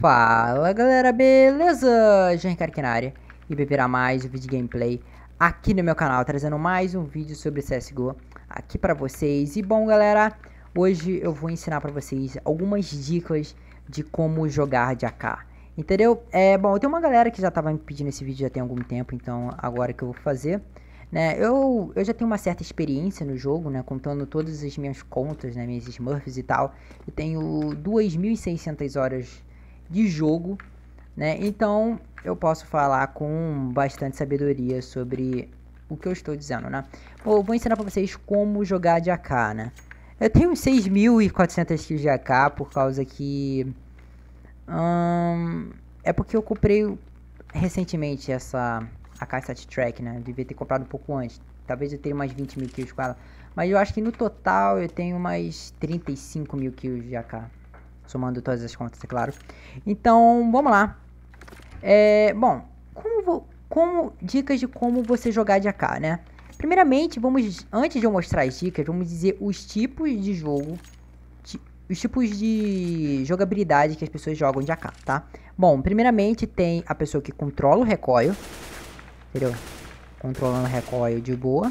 Fala galera, beleza? Jean aqui na área e beberá mais um vídeo gameplay aqui no meu canal, trazendo mais um vídeo sobre CSGO aqui pra vocês. E bom galera, hoje eu vou ensinar pra vocês algumas dicas de como jogar de AK, entendeu? É, bom, tem uma galera que já tava me pedindo esse vídeo já tem algum tempo, então agora que eu vou fazer... Né, eu, eu já tenho uma certa experiência no jogo, né, contando todas as minhas contas, né, minhas Smurfs e tal. Eu tenho 2.600 horas de jogo, né? Então eu posso falar com bastante sabedoria sobre o que eu estou dizendo, né? Bom, eu vou ensinar para vocês como jogar de AK, né? Eu tenho 6.400 kills de AK por causa que... Hum, é porque eu comprei recentemente essa AK Stat Track, né? Eu devia ter comprado um pouco antes. Talvez eu tenha umas 20 mil kills com ela. Mas eu acho que no total eu tenho umas 35 mil kills de AK somando todas as contas, é claro. Então, vamos lá. É, bom, como, como, dicas de como você jogar de AK, né? Primeiramente, vamos antes de eu mostrar as dicas, vamos dizer os tipos de jogo, os tipos de jogabilidade que as pessoas jogam de AK, tá? Bom, primeiramente tem a pessoa que controla o recoil, entendeu? Controlando o recoil de boa.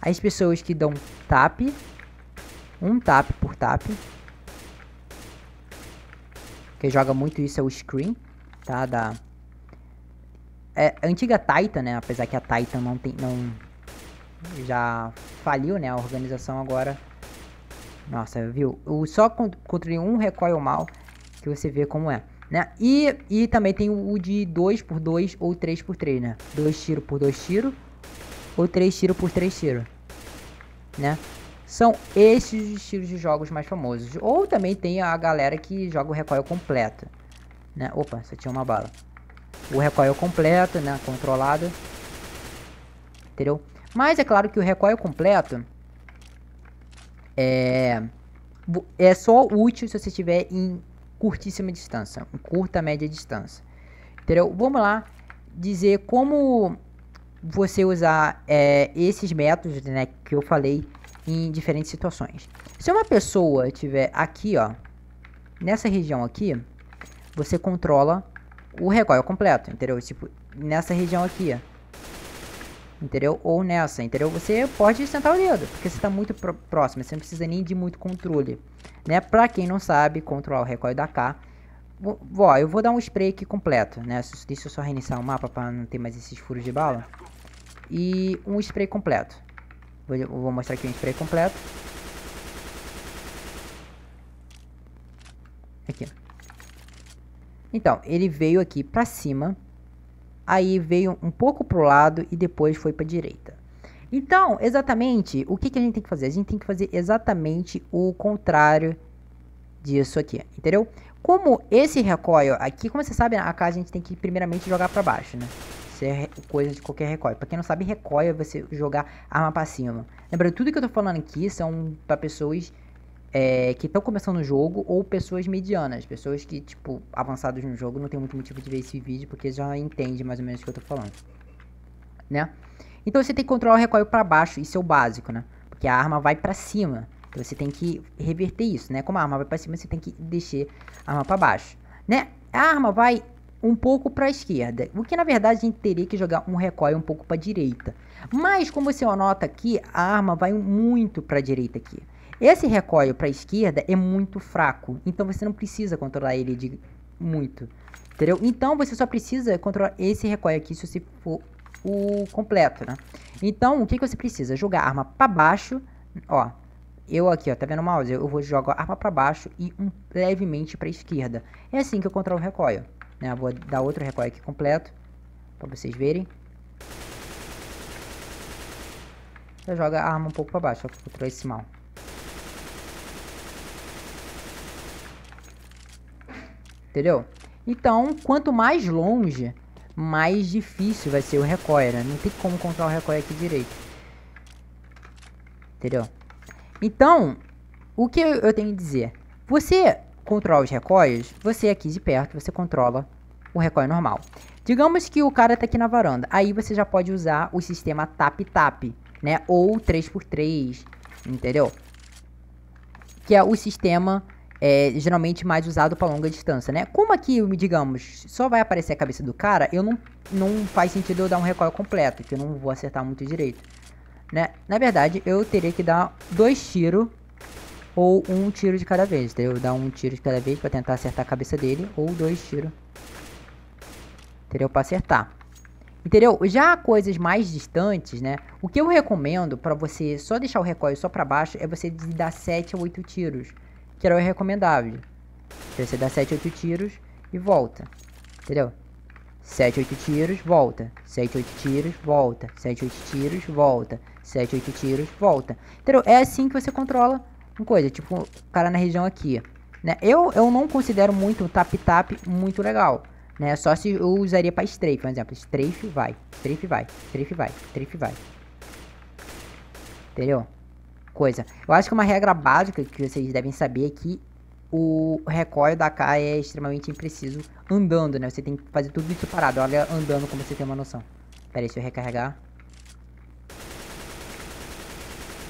As pessoas que dão tap, um tap por tap, quem joga muito isso é o Screen, tá? Da... É, antiga Titan, né? Apesar que a Titan não tem... Não... Já faliu, né? A organização agora... Nossa, viu? O, só contra um recoil mal que você vê como é. Né? E, e também tem o de 2 x 2 ou 3 x 3 né? 2 tiro por 2 tiro ou 3 tiro por 3 tiro, né? São esses os estilos de jogos mais famosos. Ou também tem a galera que joga o recoil completo. Né? Opa, você tinha uma bala. O recoil completo, né? Controlado. Entendeu? Mas é claro que o recoil completo é, é só útil se você estiver em curtíssima distância, em curta, média distância. Entendeu? Vamos lá dizer como você usar é, esses métodos né, que eu falei em diferentes situações. Se uma pessoa tiver aqui, ó, nessa região aqui, você controla o recoil completo, entendeu? Tipo, nessa região aqui, entendeu? Ou nessa, entendeu? Você pode sentar o dedo, porque você está muito pr próximo, você não precisa nem de muito controle, né? Pra quem não sabe controlar o recoil da K, ó, eu vou dar um spray aqui completo, né? Deixa eu só reiniciar o mapa para não ter mais esses furos de bala. E um spray completo vou mostrar aqui o spray completo. Aqui. Então, ele veio aqui para cima, aí veio um pouco pro lado e depois foi para direita. Então, exatamente, o que, que a gente tem que fazer? A gente tem que fazer exatamente o contrário disso aqui, entendeu? Como esse recoil aqui, como você sabe, a casa a gente tem que primeiramente jogar para baixo, né? é coisa de qualquer recoil. Pra quem não sabe, recoil é você jogar arma pra cima. Lembra, tudo que eu tô falando aqui são pra pessoas é, que estão começando o jogo ou pessoas medianas. Pessoas que, tipo, avançadas no jogo não tem muito motivo de ver esse vídeo porque já entende mais ou menos o que eu tô falando. Né? Então você tem que controlar o recoil pra baixo, isso é o básico, né? Porque a arma vai pra cima. Então você tem que reverter isso, né? Como a arma vai pra cima, você tem que deixar a arma pra baixo. Né? A arma vai um pouco para a esquerda, o que na verdade a gente teria que jogar um recoil um pouco para a direita. Mas como você anota aqui, a arma vai muito para a direita aqui. Esse recoil para a esquerda é muito fraco, então você não precisa controlar ele de muito, entendeu? Então você só precisa controlar esse recoil aqui se você for o completo, né? Então o que, que você precisa? Jogar a arma para baixo, ó, eu aqui, ó, tá vendo o mouse? Eu vou jogar a arma para baixo e um, levemente para a esquerda. É assim que eu controlo o recoil. Né? Vou dar outro recoil aqui completo, para vocês verem. Já joga a arma um pouco para baixo, ó, controle esse mal. Entendeu? Então, quanto mais longe, mais difícil vai ser o recoil, né? Não tem como controlar o recoil aqui direito. Entendeu? Então, o que eu tenho que dizer? Você controlar os recolhos, você aqui de perto, você controla o recolho normal. Digamos que o cara está aqui na varanda. Aí você já pode usar o sistema tap-tap, né? Ou 3x3, entendeu? Que é o sistema é, geralmente mais usado para longa distância, né? Como aqui, digamos, só vai aparecer a cabeça do cara, eu não, não faz sentido eu dar um recolho completo, que eu não vou acertar muito direito, né? Na verdade, eu teria que dar dois tiros ou um tiro de cada vez. Entendeu? Dá um tiro de cada vez para tentar acertar a cabeça dele, ou dois tiros. Entendeu? Para acertar. Entendeu? Já coisas mais distantes, né? O que eu recomendo para você só deixar o recoil só para baixo é você dar 7 a 8 tiros, que era o recomendável. Então você dá 7 a 8 tiros e volta. Entendeu? 7, 8 tiros, volta. 7, 8 tiros, volta. 7, 8 tiros, volta. 7, 8 tiros, volta. Entendeu? É assim que você controla coisa, tipo, o cara na região aqui, né? Eu, eu não considero muito o tap-tap muito legal, né? Só se eu usaria pra strafe, por exemplo. Strafe vai, strafe vai, strafe vai, strafe vai. Entendeu? Coisa. Eu acho que uma regra básica que vocês devem saber é que o recoil da K é extremamente impreciso andando, né? Você tem que fazer tudo isso parado. Olha andando como você tem uma noção. Pera aí, eu recarregar.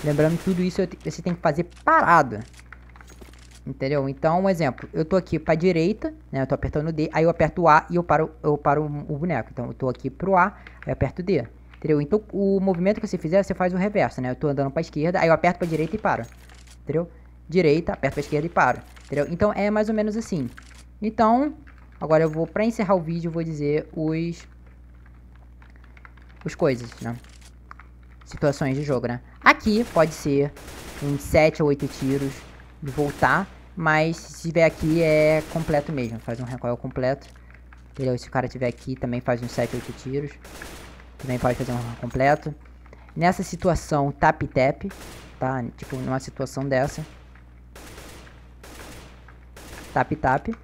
Lembrando que tudo isso você tem que fazer parado. Entendeu? Então, um exemplo. Eu tô aqui pra direita, né? Eu tô apertando o D, aí eu aperto o A e eu paro, eu paro o boneco. Então, eu tô aqui pro A, aí eu aperto o D. Entendeu? Então, o movimento que você fizer, você faz o reverso, né? Eu tô andando pra esquerda, aí eu aperto pra direita e paro. Entendeu? Direita, aperto pra esquerda e paro. Entendeu? Então, é mais ou menos assim. Então, agora eu vou, pra encerrar o vídeo, eu vou dizer os... Os coisas, né? Situações de jogo, né? Aqui pode ser uns 7 ou 8 tiros de voltar, mas se tiver aqui é completo mesmo, faz um recoil completo. Entendeu? Se o cara tiver aqui também faz uns 7, 8 tiros. Também pode fazer um completo. Nessa situação, tap-tap, tá? Tipo, numa situação dessa. Tap-tap.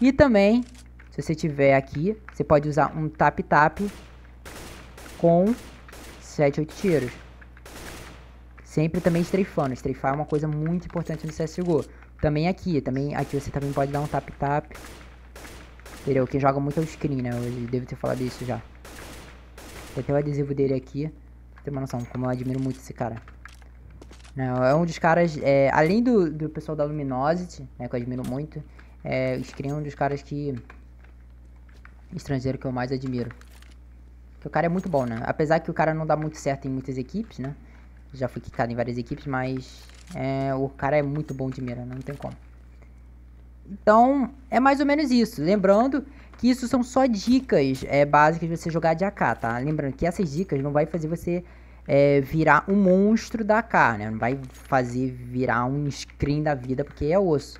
E também, se você tiver aqui, você pode usar um tap-tap com 7, 8 tiros. Sempre também strafando. Strafar é uma coisa muito importante no CSGO. Também aqui, também aqui você também pode dar um tap-tap. Entendeu? Quem joga muito é o screen, né? Eu devo ter falado isso já. Tem até o adesivo dele aqui. Tem uma noção, como eu admiro muito esse cara. Não, né? é um dos caras, é, além do, do pessoal da Luminosity, né, que eu admiro muito, é, o Screen é um dos caras que... Estrangeiro que eu mais admiro. Porque o cara é muito bom, né? Apesar que o cara não dá muito certo em muitas equipes, né? Já fui quicado em várias equipes, mas é, o cara é muito bom de mira, né? não tem como. Então, é mais ou menos isso. Lembrando que isso são só dicas é, básicas de você jogar de AK, tá? Lembrando que essas dicas não vai fazer você é, virar um monstro da AK, né? Não vai fazer virar um screen da vida, porque é osso.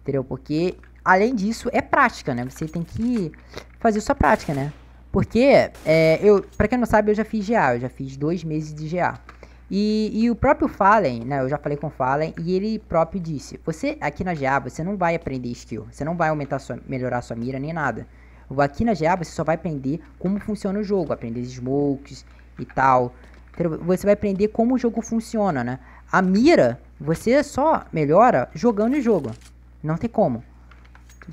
Entendeu? Porque, além disso, é prática, né? Você tem que fazer sua prática, né? Porque, é, eu, pra quem não sabe, eu já fiz GA. Eu já fiz dois meses de GA. E, e, o próprio Fallen, né? Eu já falei com o Fallen e ele próprio disse: Você aqui na GA, você não vai aprender skill, você não vai aumentar sua, melhorar sua mira nem nada. Aqui na GA você só vai aprender como funciona o jogo, aprender smokes e tal. Você vai aprender como o jogo funciona, né? A mira você só melhora jogando o jogo. Não tem como.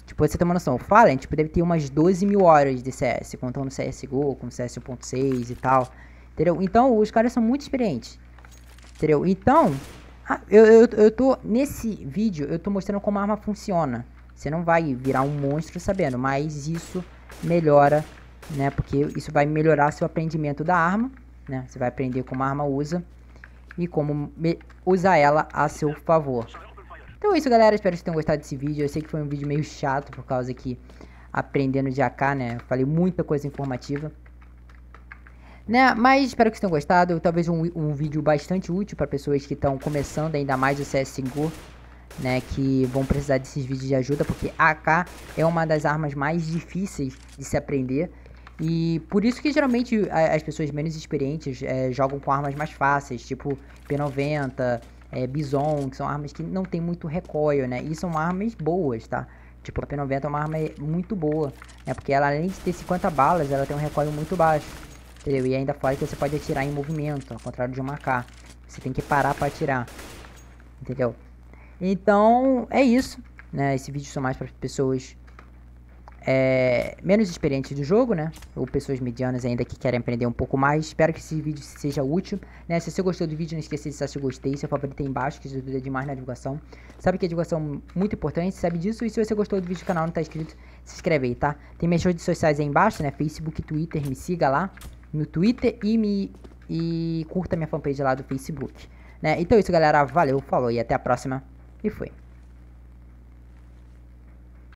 Tipo, você tem uma noção, o Fallen tipo, deve ter umas 12 mil horas de CS, contando CSGO, com CS 1.6 e tal. Entendeu? Então, os caras são muito experientes. Entendeu? Então, eu, eu, eu tô. Nesse vídeo, eu tô mostrando como a arma funciona. Você não vai virar um monstro sabendo, mas isso melhora, né? Porque isso vai melhorar seu aprendimento da arma, né? Você vai aprender como a arma usa e como usar ela a seu favor. Então é isso, galera. Espero que tenham gostado desse vídeo. Eu sei que foi um vídeo meio chato por causa que aprendendo de AK, né? Eu falei muita coisa informativa né? Mas espero que vocês tenham gostado. Talvez um, um vídeo bastante útil para pessoas que estão começando ainda mais o CSGO, né? Que vão precisar desses vídeos de ajuda, porque AK é uma das armas mais difíceis de se aprender. E por isso que geralmente as pessoas menos experientes é, jogam com armas mais fáceis, tipo P90, é, eh, Bison, que são armas que não tem muito recoil, né? E são armas boas, tá? Tipo, a P90 é uma arma muito boa, né? Porque ela além de ter 50 balas, ela tem um recoil muito baixo. Entendeu? E ainda fora que você pode atirar em movimento, ao contrário de uma AK. Você tem que parar para atirar. Entendeu? Então, é isso. Né? Esse vídeo são mais para pessoas é, menos experientes do jogo, né? Ou pessoas medianas ainda que querem aprender um pouco mais. Espero que esse vídeo seja útil. Né? Se você gostou do vídeo, não esqueça de deixar seu gostei, seu favorito aí embaixo, que isso ajuda demais na divulgação. Sabe que a divulgação é muito importante, sabe disso. E se você gostou do vídeo do canal não está inscrito, se inscreve aí, tá? Tem minhas redes sociais aí embaixo, né? Facebook, Twitter, me siga lá no Twitter e me e curta minha fanpage lá do Facebook. Né? Então é isso, galera. Valeu, falou e até a próxima. E fui.